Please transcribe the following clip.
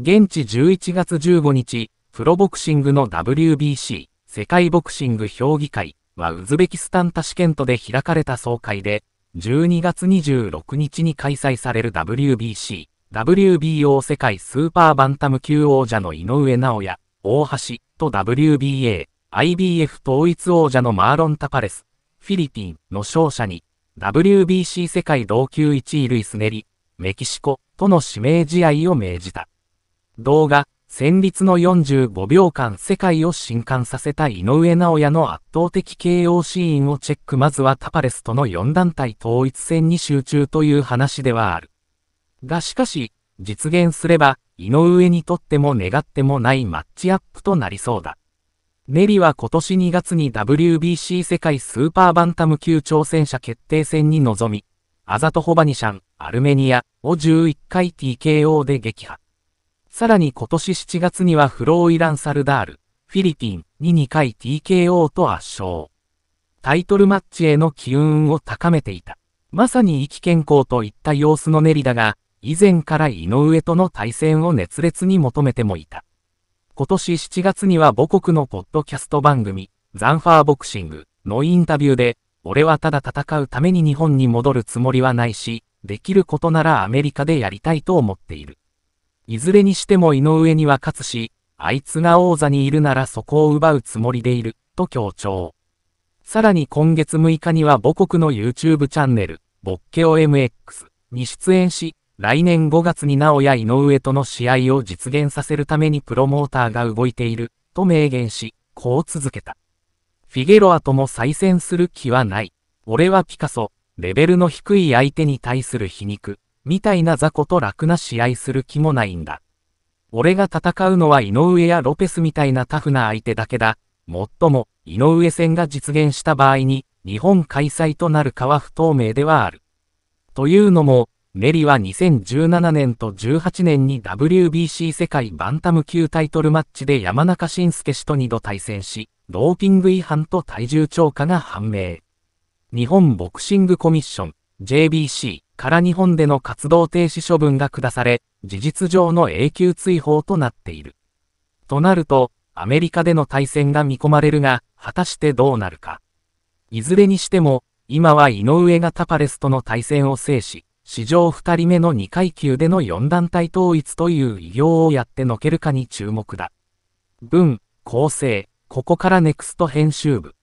現地11月15日、プロボクシングの WBC、世界ボクシング評議会はウズベキスタンタシケントで開かれた総会で、12月26日に開催される WBC、WBO 世界スーパーバンタム級王者の井上直也、大橋と WBA、IBF 統一王者のマーロン・タパレス、フィリピンの勝者に、WBC 世界同級1位ルイスネリ、メキシコとの指名試合を命じた。動画、戦慄の45秒間世界を震撼させた井上尚弥の圧倒的 KO シーンをチェックまずはタパレスとの4団体統一戦に集中という話ではある。がしかし、実現すれば、井上にとっても願ってもないマッチアップとなりそうだ。ネリは今年2月に WBC 世界スーパーバンタム級挑戦者決定戦に臨み、アザトホバニシャン、アルメニアを11回 TKO で撃破。さらに今年7月にはフローイラン・サルダール、フィリピンに2回 TKO と圧勝。タイトルマッチへの機運を高めていた。まさに意気健康といった様子のネリだが、以前から井上との対戦を熱烈に求めてもいた。今年7月には母国のポッドキャスト番組、ザンファーボクシングのインタビューで、俺はただ戦うために日本に戻るつもりはないし、できることならアメリカでやりたいと思っている。いずれにしても井上には勝つし、あいつが王座にいるならそこを奪うつもりでいる、と強調。さらに今月6日には母国の YouTube チャンネル、ボッケオ MX に出演し、来年5月に直屋井上との試合を実現させるためにプロモーターが動いている、と明言し、こう続けた。フィゲロアとも再戦する気はない。俺はピカソ、レベルの低い相手に対する皮肉、みたいな雑魚と楽な試合する気もないんだ。俺が戦うのは井上やロペスみたいなタフな相手だけだ。もっとも、井上戦が実現した場合に、日本開催となるかは不透明ではある。というのも、ネリは2017年と18年に WBC 世界バンタム級タイトルマッチで山中慎介氏と2度対戦し、ドーピング違反と体重超過が判明。日本ボクシングコミッション、JBC から日本での活動停止処分が下され、事実上の永久追放となっている。となると、アメリカでの対戦が見込まれるが、果たしてどうなるか。いずれにしても、今は井上がタパレスとの対戦を制し、史上2人目の2階級での4団体統一という偉業をやってのけるかに注目だ。文、構成、ここからネクスト編集部。